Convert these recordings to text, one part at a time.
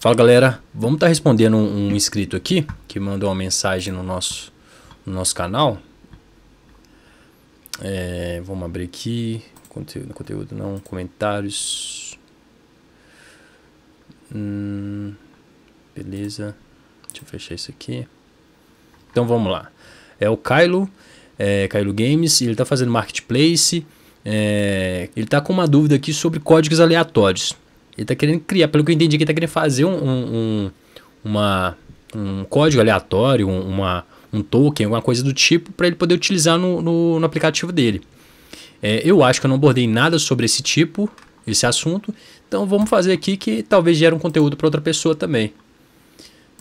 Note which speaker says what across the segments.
Speaker 1: Fala galera, vamos estar tá respondendo um, um, inscrito aqui que mandou uma mensagem no nosso, no nosso canal. É, vamos abrir aqui. Conteúdo, conteúdo não, comentários. Hum, beleza. Deixa eu fechar isso aqui. Então vamos lá. É o Kylo, é, Kylo Games, ele está fazendo marketplace. É, ele está com uma dúvida aqui sobre códigos aleatórios. Ele está querendo criar, pelo que eu entendi, que ele está querendo fazer um, um, uma, um código aleatório, uma, um token, alguma coisa do tipo, para ele poder utilizar no, no, no aplicativo dele. É, eu acho que eu não abordei nada sobre esse tipo, esse assunto, então vamos fazer aqui que talvez gere um conteúdo para outra pessoa também.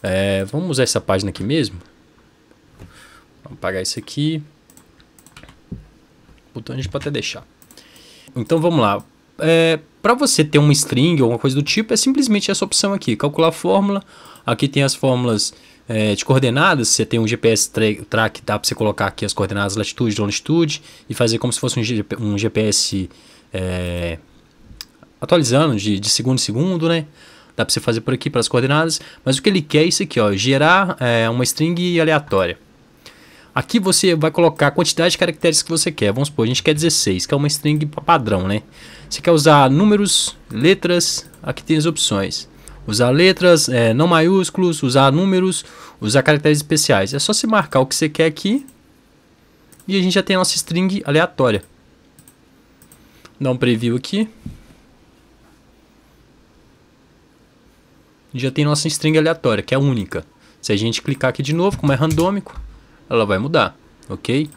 Speaker 1: É, vamos usar essa página aqui mesmo. Vamos apagar isso aqui. O Botão a gente pode até deixar. Então vamos lá é, para você ter um string ou uma coisa do tipo, é simplesmente essa opção aqui, calcular a fórmula. Aqui tem as fórmulas é, de coordenadas, você tem um GPS track, dá para você colocar aqui as coordenadas latitude, longitude e fazer como se fosse um, um GPS é, atualizando de, de segundo em segundo, né? Dá para você fazer por aqui para as coordenadas, mas o que ele quer é isso aqui, ó, gerar é, uma string aleatória. Aqui você vai colocar a quantidade de caracteres que você quer. Vamos supor, a gente quer 16, que é uma string padrão, né? Você quer usar números, letras, aqui tem as opções. Usar letras, é, não maiúsculos, usar números, usar caracteres especiais. É só se marcar o que você quer aqui. E a gente já tem a nossa string aleatória. Dá um preview aqui. já tem nossa string aleatória, que é única. Se a gente clicar aqui de novo, como é randômico, ela vai mudar, ok?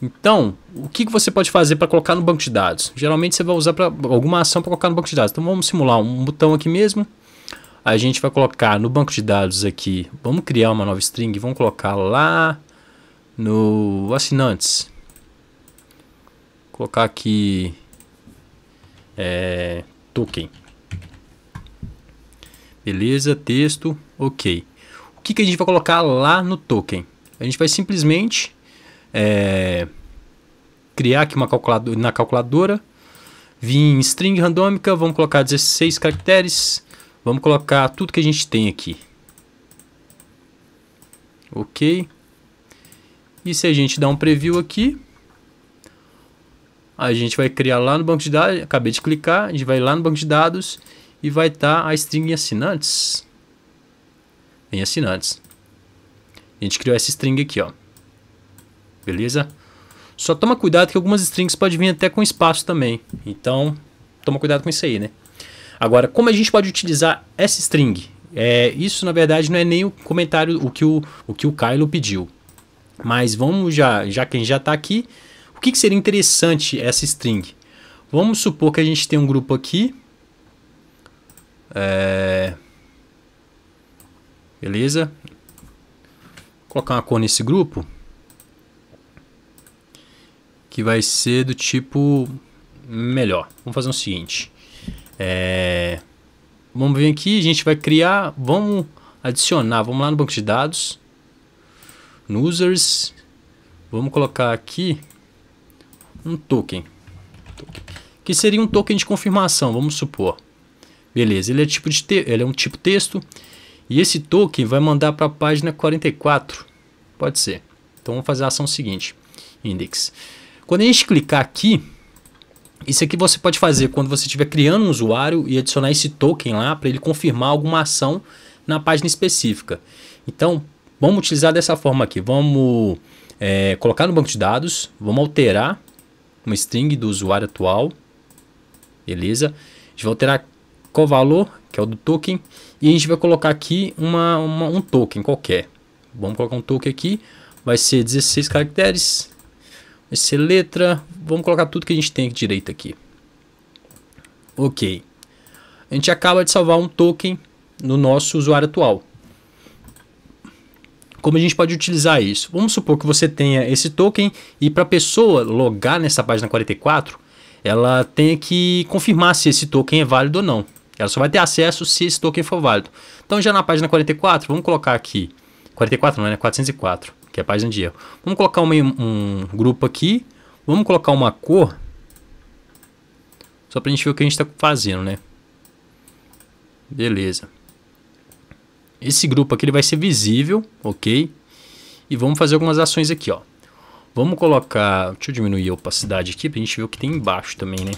Speaker 1: Então, o que, você pode fazer para colocar no banco de dados? Geralmente você vai usar para alguma ação para colocar no banco de dados. Então vamos simular um botão aqui mesmo. A gente vai colocar no banco de dados aqui. Vamos criar uma nova string. Vamos colocar lá no assinantes. Vou colocar aqui é, token. Beleza, texto, ok que, que a gente vai colocar lá no token? A gente vai simplesmente é, criar aqui uma calculadora, na calculadora, vir em string randômica, vamos colocar 16 caracteres, vamos colocar tudo que a gente tem aqui. Ok. E se a gente dá um preview aqui, a gente vai criar lá no banco de dados, acabei de clicar, a gente vai lá no banco de dados e vai estar tá a string assinantes em assinantes. A gente criou essa string aqui, ó. Beleza? Só toma cuidado que algumas strings podem vir até com espaço também. Então, toma cuidado com isso aí, né? Agora, como a gente pode utilizar essa string? É, isso, na verdade, não é nem o comentário o que o, o, que o Kylo pediu. Mas vamos já, já quem já está aqui, o que, que seria interessante essa string? Vamos supor que a gente tem um grupo aqui. É, Beleza? Vou colocar uma cor nesse grupo. Que vai ser do tipo melhor. Vamos fazer o seguinte. É... Vamos vir aqui, a gente vai criar, vamos adicionar, vamos lá no banco de dados, no users, vamos colocar aqui um token, que seria um token de confirmação, vamos supor. Beleza, ele é tipo de ele é um tipo texto e esse token vai mandar para a página 44. Pode ser. Então vamos fazer a ação seguinte. Index. Quando a gente clicar aqui, isso aqui você pode fazer quando você estiver criando um usuário e adicionar esse token lá para ele confirmar alguma ação na página específica. Então, vamos utilizar dessa forma aqui. Vamos é, colocar no banco de dados, vamos alterar uma string do usuário atual. Beleza? A gente vai alterar qual valor que é o do token, e a gente vai colocar aqui uma, uma, um token qualquer. Vamos colocar um token aqui, vai ser 16 caracteres, vai ser letra, vamos colocar tudo que a gente tem direito aqui. Ok. A gente acaba de salvar um token no nosso usuário atual. Como a gente pode utilizar isso? Vamos supor que você tenha esse token e para a pessoa logar nessa página 44, ela tem que confirmar se esse token é válido ou não. Ela só vai ter acesso se esse token for válido. Então já na página 44, vamos colocar aqui. 44 não, né? 404, que é a página de erro. Vamos colocar uma, um grupo aqui. Vamos colocar uma cor. Só para a gente ver o que a gente está fazendo, né? Beleza. Esse grupo aqui ele vai ser visível, ok? E vamos fazer algumas ações aqui, ó. Vamos colocar... Deixa eu diminuir a opacidade aqui para a gente ver o que tem embaixo também, né?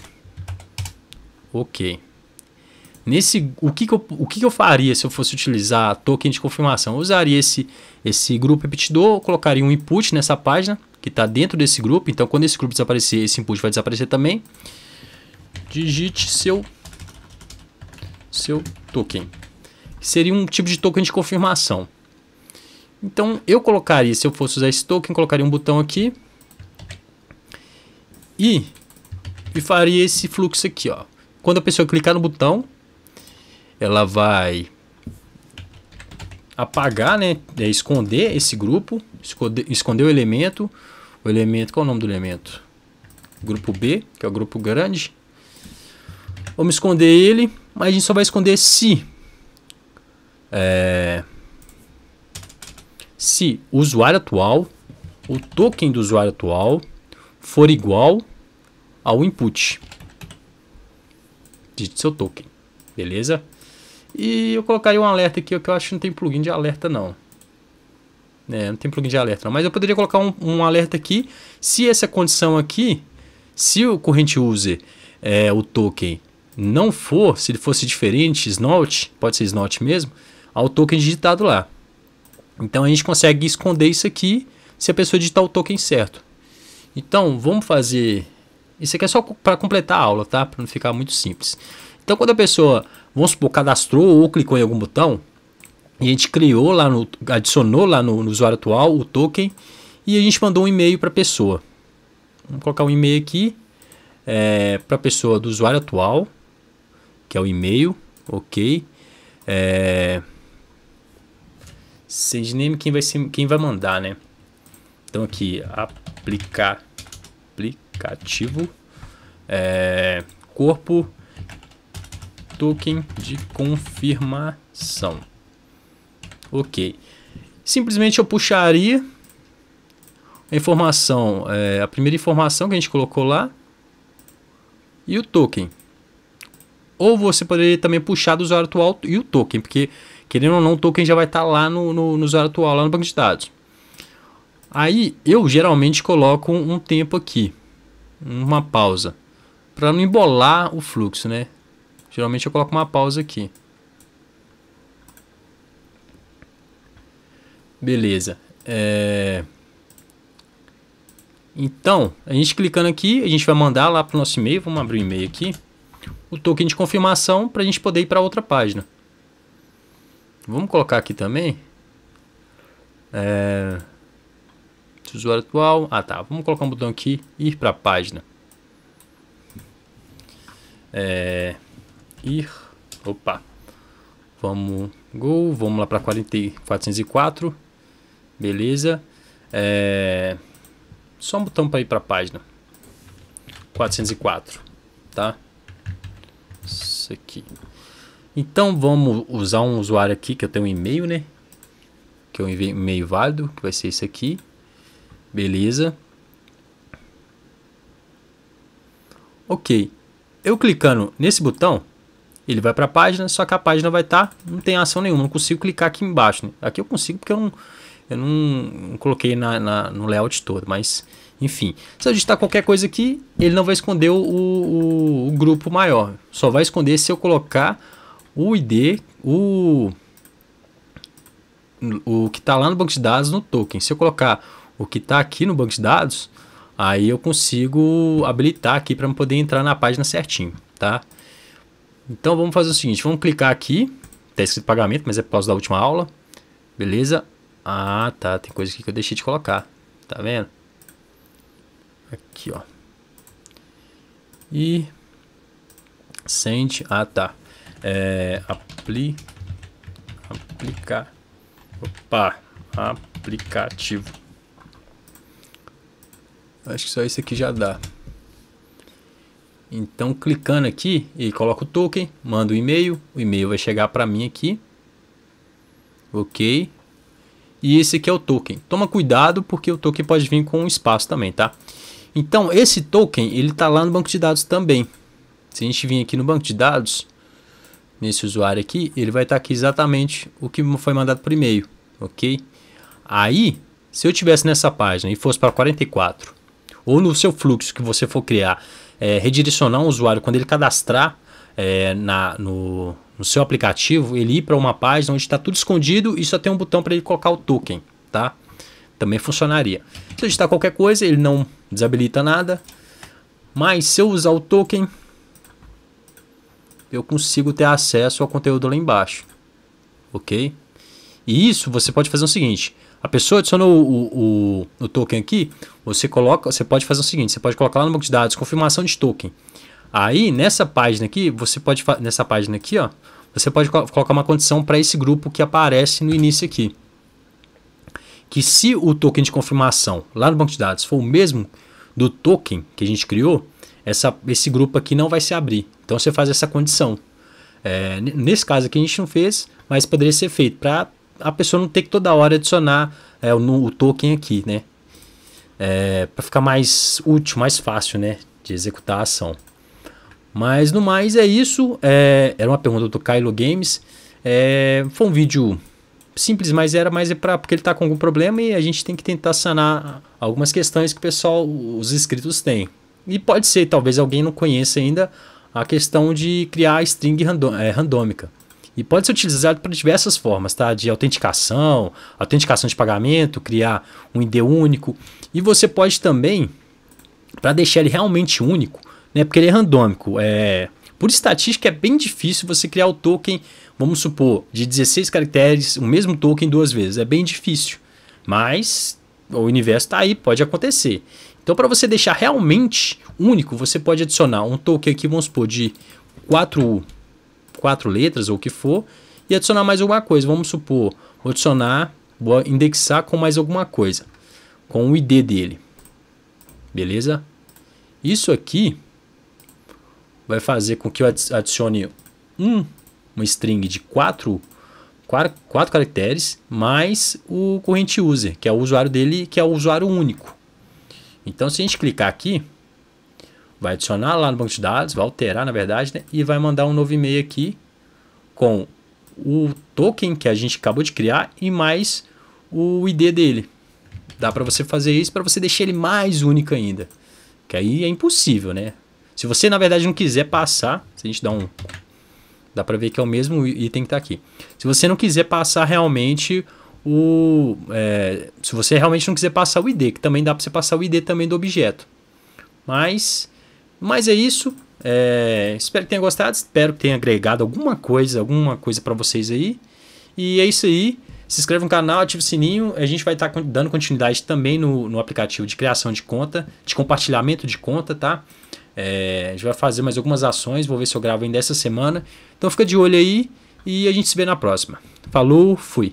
Speaker 1: Ok. Nesse, o que, que, eu, o que, que eu faria se eu fosse utilizar token de confirmação? Eu usaria esse, esse grupo repetidor, colocaria um input nessa página que está dentro desse grupo. Então, quando esse grupo desaparecer, esse input vai desaparecer também. Digite seu, seu token. Seria um tipo de token de confirmação. Então, eu colocaria, se eu fosse usar esse token, colocaria um botão aqui. E, e faria esse fluxo aqui, ó. Quando a pessoa clicar no botão, ela vai apagar, né, é esconder esse grupo, esconder, esconder o elemento, o elemento, qual é o nome do elemento? Grupo B, que é o grupo grande. Vamos esconder ele, mas a gente só vai esconder se é, se o usuário atual, o token do usuário atual for igual ao input. de seu token, beleza? E eu colocaria um alerta aqui, que eu acho que não tem plugin de alerta não. É, não tem plugin de alerta não, mas eu poderia colocar um, um alerta aqui, se essa condição aqui, se o corrente user, é, o token, não for, se ele fosse diferente, snort, pode ser snort mesmo, ao token digitado lá. Então a gente consegue esconder isso aqui se a pessoa digitar o token certo. Então vamos fazer. Isso aqui é só para completar a aula, tá? Para não ficar muito simples. Então quando a pessoa vamos supor, cadastrou ou clicou em algum botão, e a gente criou lá no, adicionou lá no, no usuário atual o token e a gente mandou um e-mail para a pessoa. Vamos colocar um e-mail aqui é, para a pessoa do usuário atual, que é o e-mail, ok. É, send name quem vai, ser, quem vai mandar, né? Então aqui, aplicar, aplicativo, é, corpo, token de confirmação. Ok. Simplesmente eu puxaria a informação, é, a primeira informação que a gente colocou lá e o token. Ou você poderia também puxar do usuário atual e o token, porque querendo ou não, o token já vai estar tá lá no, no, no usuário atual, lá no banco de dados. Aí eu geralmente coloco um tempo aqui, uma pausa, para não embolar o fluxo, né? Geralmente eu coloco uma pausa aqui. Beleza. É... Então, a gente clicando aqui, a gente vai mandar lá para o nosso e-mail. Vamos abrir o e-mail aqui. O token de confirmação para a gente poder ir para outra página. Vamos colocar aqui também. É... Usuário atual. Ah, tá. Vamos colocar um botão aqui. Ir para a página. É ir. Opa. Vamos, gol, vamos lá para 404. Beleza. É, só um botão para ir para a página. 404, tá? Isso aqui. Então vamos usar um usuário aqui que eu tenho um e-mail, né? Que é um e-mail válido, que vai ser esse aqui. Beleza. Ok. Eu clicando nesse botão, ele vai para a página, só que a página vai estar, tá, não tem ação nenhuma, não consigo clicar aqui embaixo. Né? Aqui eu consigo porque eu não, eu não, não coloquei na, na, no layout todo, mas enfim. Se eu digitar qualquer coisa aqui, ele não vai esconder o, o, o grupo maior. Só vai esconder se eu colocar o ID, o, o que está lá no banco de dados no token. Se eu colocar o que está aqui no banco de dados, aí eu consigo habilitar aqui para poder entrar na página certinho, tá? Então vamos fazer o seguinte, vamos clicar aqui, está escrito pagamento, mas é por causa da última aula, beleza? Ah, tá, tem coisa aqui que eu deixei de colocar, tá vendo? Aqui, ó. E sente, ah, tá, é, apli, aplicar, opa, aplicativo. Acho que só isso aqui já dá. Então, clicando aqui e coloco o token, mando o um e-mail, o e-mail vai chegar para mim aqui. Ok. E esse aqui é o token. Toma cuidado porque o token pode vir com um espaço também, tá? Então, esse token, ele tá lá no banco de dados também. Se a gente vir aqui no banco de dados, nesse usuário aqui, ele vai estar tá aqui exatamente o que foi mandado por e-mail, ok? Aí, se eu tivesse nessa página e fosse para 44, ou no seu fluxo que você for criar, é, redirecionar um usuário, quando ele cadastrar é, na, no, no seu aplicativo, ele ir para uma página onde está tudo escondido e só tem um botão para ele colocar o token, tá? Também funcionaria. Se eu digitar qualquer coisa, ele não desabilita nada. Mas se eu usar o token, eu consigo ter acesso ao conteúdo lá embaixo, ok? E isso você pode fazer o seguinte, a pessoa adicionou o, o, o, token aqui, você coloca, você pode fazer o seguinte, você pode colocar lá no banco de dados confirmação de token. Aí nessa página aqui, você pode nessa página aqui, ó, você pode colocar uma condição para esse grupo que aparece no início aqui. Que se o token de confirmação lá no banco de dados for o mesmo do token que a gente criou, essa, esse grupo aqui não vai se abrir. Então você faz essa condição. É, nesse caso aqui a gente não fez, mas poderia ser feito para a pessoa não ter que toda hora adicionar é, o, o token aqui, né? É, para ficar mais útil, mais fácil, né? De executar a ação. Mas no mais é isso. É, era uma pergunta do Kylo Games. É, foi um vídeo simples, mas era mais para porque ele está com algum problema e a gente tem que tentar sanar algumas questões que o pessoal, os inscritos têm. E pode ser, talvez alguém não conheça ainda a questão de criar string é, randômica. E pode ser utilizado para diversas formas, tá? De autenticação, autenticação de pagamento, criar um ID único. E você pode também, para deixar ele realmente único, né? Porque ele é randômico. É... Por estatística, é bem difícil você criar o token, vamos supor, de 16 caracteres, o mesmo token duas vezes. É bem difícil. Mas o universo está aí, pode acontecer. Então, para você deixar realmente único, você pode adicionar um token aqui, vamos supor, de 4 quatro letras ou o que for, e adicionar mais alguma coisa. Vamos supor, vou adicionar, vou indexar com mais alguma coisa, com o ID dele. Beleza? Isso aqui vai fazer com que eu adicione um, uma string de quatro, quatro, quatro caracteres, mais o corrente user, que é o usuário dele, que é o usuário único. Então, se a gente clicar aqui, vai adicionar lá no banco de dados, vai alterar na verdade, né? e vai mandar um novo e-mail aqui com o token que a gente acabou de criar e mais o ID dele. Dá para você fazer isso para você deixar ele mais único ainda. Que aí é impossível, né? Se você na verdade não quiser passar, se a gente dá um dá para ver que é o mesmo item que está aqui. Se você não quiser passar realmente o é, se você realmente não quiser passar o ID, que também dá para você passar o ID também do objeto. Mas mas é isso. É, espero que tenha gostado. Espero que tenha agregado alguma coisa, alguma coisa para vocês aí. E é isso aí. Se inscreve no canal, ative o sininho. A gente vai estar tá dando continuidade também no, no aplicativo de criação de conta, de compartilhamento de conta, tá? É, a gente vai fazer mais algumas ações. Vou ver se eu gravo ainda essa semana. Então fica de olho aí e a gente se vê na próxima. Falou, fui.